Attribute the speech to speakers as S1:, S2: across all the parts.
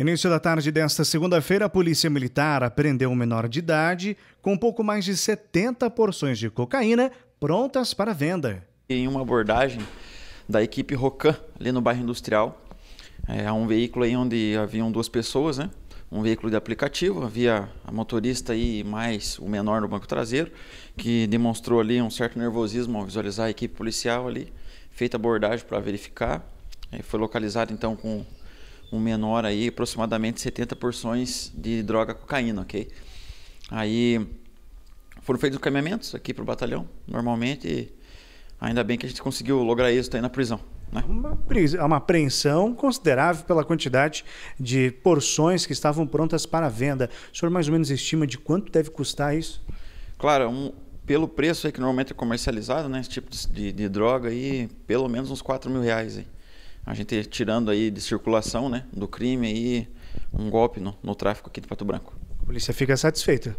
S1: Início da tarde desta segunda-feira, a Polícia Militar apreendeu um menor de idade com pouco mais de 70 porções de cocaína prontas para venda.
S2: Em uma abordagem da equipe Rocan, ali no bairro Industrial, é um veículo aí onde haviam duas pessoas, né? Um veículo de aplicativo, havia a motorista e mais o menor no banco traseiro, que demonstrou ali um certo nervosismo ao visualizar a equipe policial ali, feita abordagem para verificar. É, foi localizado então com um menor aí, aproximadamente 70 porções de droga cocaína, ok? Aí foram feitos caminhamentos aqui para o batalhão, normalmente, ainda bem que a gente conseguiu lograr isso aí na prisão.
S1: Né? Uma, prisão, uma apreensão considerável pela quantidade de porções que estavam prontas para venda. O senhor mais ou menos estima de quanto deve custar isso?
S2: Claro, um, pelo preço aí que normalmente é comercializado, né, esse tipo de, de, de droga, aí, pelo menos uns 4 mil reais. Aí a gente tirando aí de circulação, né, do crime aí, um golpe no, no tráfico aqui de Pato Branco.
S1: A polícia fica satisfeita.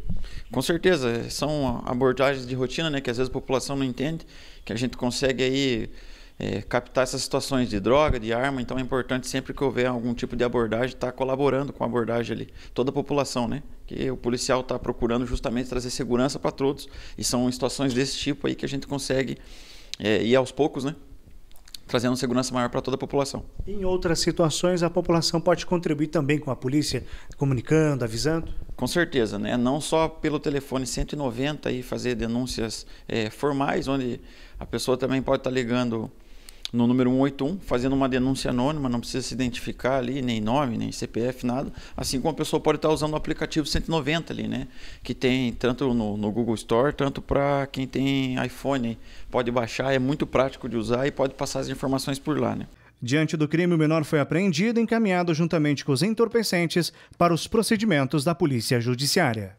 S2: Com certeza, são abordagens de rotina, né, que às vezes a população não entende, que a gente consegue aí é, captar essas situações de droga, de arma, então é importante sempre que houver algum tipo de abordagem estar tá colaborando com a abordagem ali, toda a população, né? Que o policial está procurando justamente trazer segurança para todos e são situações desse tipo aí que a gente consegue é, ir aos poucos, né? trazendo segurança maior para toda a população.
S1: Em outras situações, a população pode contribuir também com a polícia, comunicando, avisando?
S2: Com certeza, né? não só pelo telefone 190 e fazer denúncias é, formais, onde a pessoa também pode estar tá ligando no número 181, fazendo uma denúncia anônima, não precisa se identificar ali, nem nome, nem CPF, nada. Assim como a pessoa pode estar usando o aplicativo 190 ali, né? Que tem tanto no, no Google Store, tanto para quem tem iPhone. Pode baixar, é muito prático de usar e
S1: pode passar as informações por lá, né? Diante do crime, o menor foi apreendido e encaminhado juntamente com os entorpecentes para os procedimentos da Polícia Judiciária.